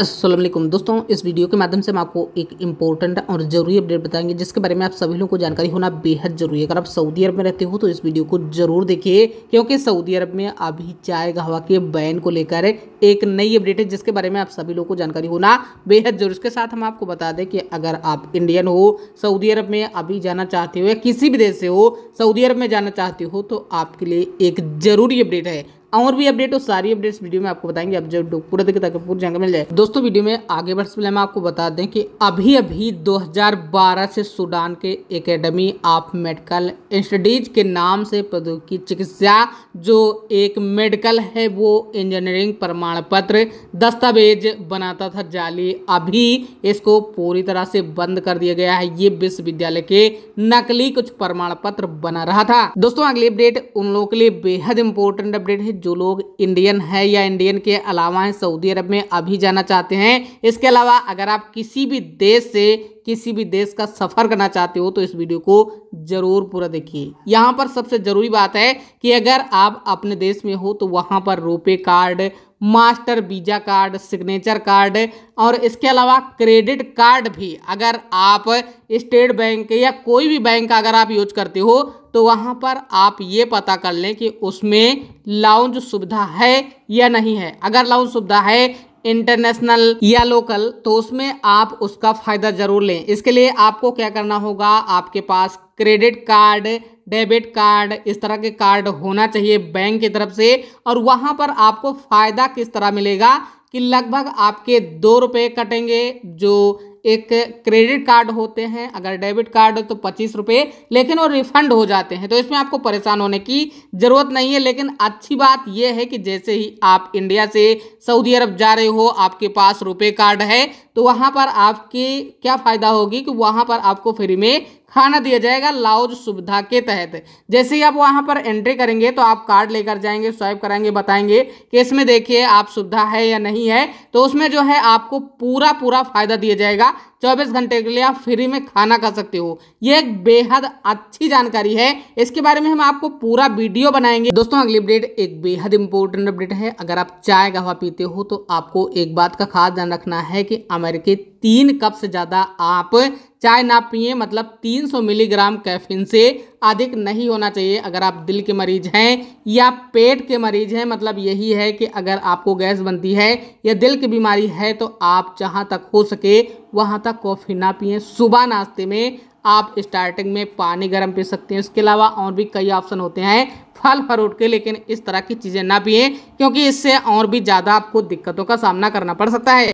असलम दोस्तों इस वीडियो के माध्यम से हम आपको एक इम्पोर्टेंट और ज़रूरी अपडेट बताएंगे जिसके बारे में आप सभी लोगों को जानकारी होना बेहद ज़रूरी है अगर आप सऊदी अरब में रहते हो तो इस वीडियो को ज़रूर देखिए क्योंकि सऊदी अरब में अभी चाय गहवा के बैन को लेकर एक नई अपडेट है जिसके बारे में आप सभी लोगों को जानकारी होना बेहद जरूरी इसके साथ हम आपको बता दें कि अगर आप इंडियन हो सऊदी अरब में अभी जाना चाहते हो या किसी भी देश से हो सऊदी अरब में जाना चाहते हो तो आपके लिए एक ज़रूरी अपडेट है और भी अपडेट और सारी अपडेट्स वीडियो में आपको बताएंगे अब जब पूरा देखिए ताकि पूरी जानकारी मिल जाए दोस्तों वीडियो में आगे बढ़ पहले मैं आपको बता दें कि अभी अभी 2012 से सूडान के एकेडमी ऑफ मेडिकल स्टडीज के नाम से प्रौद्योगिकी चिकित्सा जो एक मेडिकल है वो इंजीनियरिंग प्रमाण पत्र दस्तावेज बनाता था जाली अभी इसको पूरी तरह से बंद कर दिया गया है ये विश्वविद्यालय के नकली कुछ प्रमाण पत्र बना रहा था दोस्तों अगली अपडेट उन लोगों के लिए बेहद इंपॉर्टेंट अपडेट है जो लोग इंडियन है या इंडियन के अलावा हैं सऊदी अरब में अभी जाना चाहते हैं इसके अलावा अगर आप किसी भी देश से किसी भी देश का सफ़र करना चाहते हो तो इस वीडियो को ज़रूर पूरा देखिए यहाँ पर सबसे ज़रूरी बात है कि अगर आप अपने देश में हो तो वहाँ पर RuPay card Master Visa card signature card और इसके अलावा क्रेडिट कार्ड भी अगर आप स्टेट बैंक या कोई भी बैंक अगर आप यूज करते हो तो वहाँ पर आप ये पता कर लें कि उसमें लाउंज सुविधा है या नहीं है अगर लाउंज सुविधा है इंटरनेशनल या लोकल तो उसमें आप उसका फ़ायदा ज़रूर लें इसके लिए आपको क्या करना होगा आपके पास क्रेडिट कार्ड डेबिट कार्ड इस तरह के कार्ड होना चाहिए बैंक की तरफ से और वहाँ पर आपको फ़ायदा किस तरह मिलेगा कि लगभग आपके दो रुपये कटेंगे जो एक क्रेडिट कार्ड होते हैं अगर डेबिट कार्ड हो तो पच्चीस रुपये लेकिन वो रिफंड हो जाते हैं तो इसमें आपको परेशान होने की ज़रूरत नहीं है लेकिन अच्छी बात यह है कि जैसे ही आप इंडिया से सऊदी अरब जा रहे हो आपके पास रुपये कार्ड है तो वहाँ पर आपकी क्या फ़ायदा होगी कि वहाँ पर आपको फ्री में खाना दिया जाएगा लाउज सुविधा के तहत जैसे ही आप वहाँ पर एंट्री करेंगे तो आप कार्ड लेकर जाएंगे स्वाइप कराएंगे बताएंगे कि इसमें देखिए आप सुविधा है या नहीं है तो उसमें जो है आपको पूरा पूरा फायदा दिया जाएगा चौबीस घंटे के लिए आप फ्री में खाना खा सकते हो ये एक बेहद अच्छी जानकारी है इसके बारे में हम आपको पूरा वीडियो बनाएंगे दोस्तों अगली अपडेट एक बेहद इंपॉर्टेंट अपडेट है अगर आप चाय कहवा पीते हो तो आपको एक बात का खास ध्यान रखना है कि अमेरिकी तीन कप से ज़्यादा आप चाय ना पिए मतलब 300 मिलीग्राम कैफीन से अधिक नहीं होना चाहिए अगर आप दिल के मरीज हैं या पेट के मरीज हैं मतलब यही है कि अगर आपको गैस बनती है या दिल की बीमारी है तो आप जहाँ तक हो सके वहाँ तक कॉफ़ी ना पिए सुबह नाश्ते में आप स्टार्टिंग में पानी गर्म पी सकते हैं इसके अलावा और भी कई ऑप्शन होते हैं फल फ्रूट के लेकिन इस तरह की चीज़ें ना पिए क्योंकि इससे और भी ज़्यादा आपको दिक्कतों का सामना करना पड़ सकता है